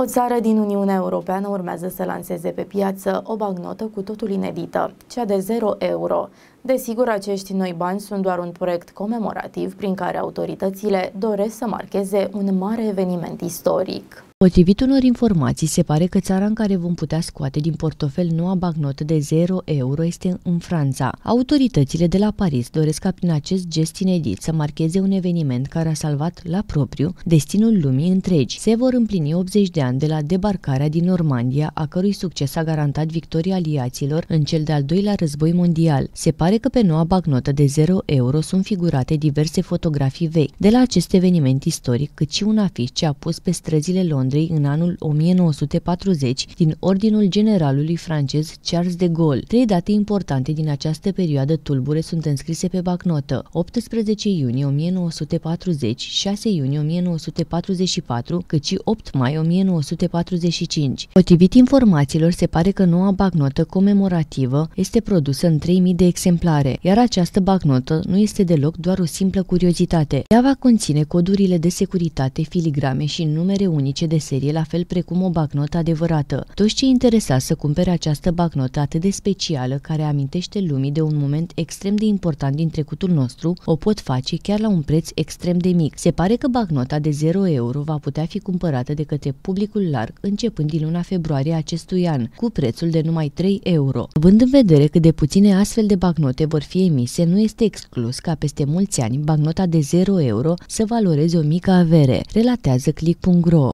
O țară din Uniunea Europeană urmează să lanseze pe piață o bagnotă cu totul inedită, cea de 0 euro. Desigur, acești noi bani sunt doar un proiect comemorativ prin care autoritățile doresc să marcheze un mare eveniment istoric. Potrivit unor informații, se pare că țara în care vom putea scoate din portofel noua bagnotă de 0 euro este în Franța. Autoritățile de la Paris doresc ca prin acest gest inedit să marcheze un eveniment care a salvat la propriu destinul lumii întregi. Se vor împlini 80 de ani de la debarcarea din Normandia, a cărui succes a garantat victoria aliaților în cel de-al doilea război mondial. Se pare pare că pe noua bagnotă de 0 euro sunt figurate diverse fotografii vechi de la acest eveniment istoric, cât și un afiș ce a pus pe străzile Londrei în anul 1940 din ordinul generalului francez Charles de Gaulle. Trei date importante din această perioadă tulbure sunt înscrise pe bagnotă, 18 iunie 1940, 6 iunie 1944, cât și 8 mai 1945. Potrivit informațiilor, se pare că noua bagnotă comemorativă este produsă în 3000 de exemplare întâmplare, iar această bagnotă nu este deloc doar o simplă curiozitate. Ea va conține codurile de securitate, filigrame și numere unice de serie, la fel precum o bagnotă adevărată. Toți cei interesați să cumpere această bagnotă atât de specială, care amintește lumii de un moment extrem de important din trecutul nostru, o pot face chiar la un preț extrem de mic. Se pare că bagnota de 0 euro va putea fi cumpărată de către publicul larg începând din luna februarie acestui an, cu prețul de numai 3 euro. Având în vedere cât de puține astfel de bagnote bancnote vor fi emise, nu este exclus ca peste mulți ani bancnota de 0 euro să valoreze o mică avere, relatează click.ro.